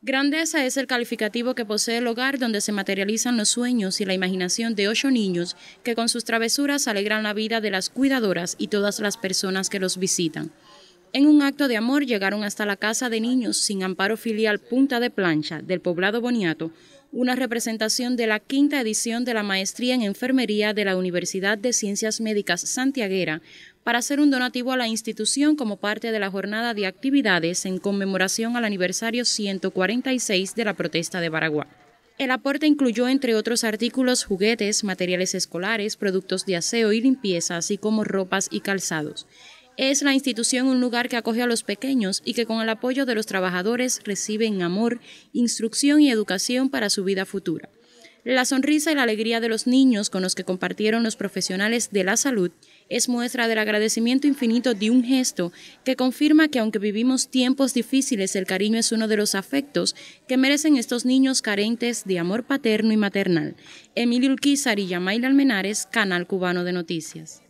Grandeza es el calificativo que posee el hogar donde se materializan los sueños y la imaginación de ocho niños que con sus travesuras alegran la vida de las cuidadoras y todas las personas que los visitan. En un acto de amor llegaron hasta la casa de niños sin amparo filial Punta de Plancha del poblado Boniato, una representación de la quinta edición de la Maestría en Enfermería de la Universidad de Ciencias Médicas Santiaguera para hacer un donativo a la institución como parte de la jornada de actividades en conmemoración al aniversario 146 de la protesta de Baraguá. El aporte incluyó, entre otros artículos, juguetes, materiales escolares, productos de aseo y limpieza, así como ropas y calzados es la institución un lugar que acoge a los pequeños y que con el apoyo de los trabajadores reciben amor, instrucción y educación para su vida futura. La sonrisa y la alegría de los niños con los que compartieron los profesionales de la salud es muestra del agradecimiento infinito de un gesto que confirma que aunque vivimos tiempos difíciles, el cariño es uno de los afectos que merecen estos niños carentes de amor paterno y maternal. Emilio Ulquizar y Yamaila Almenares, Canal Cubano de Noticias.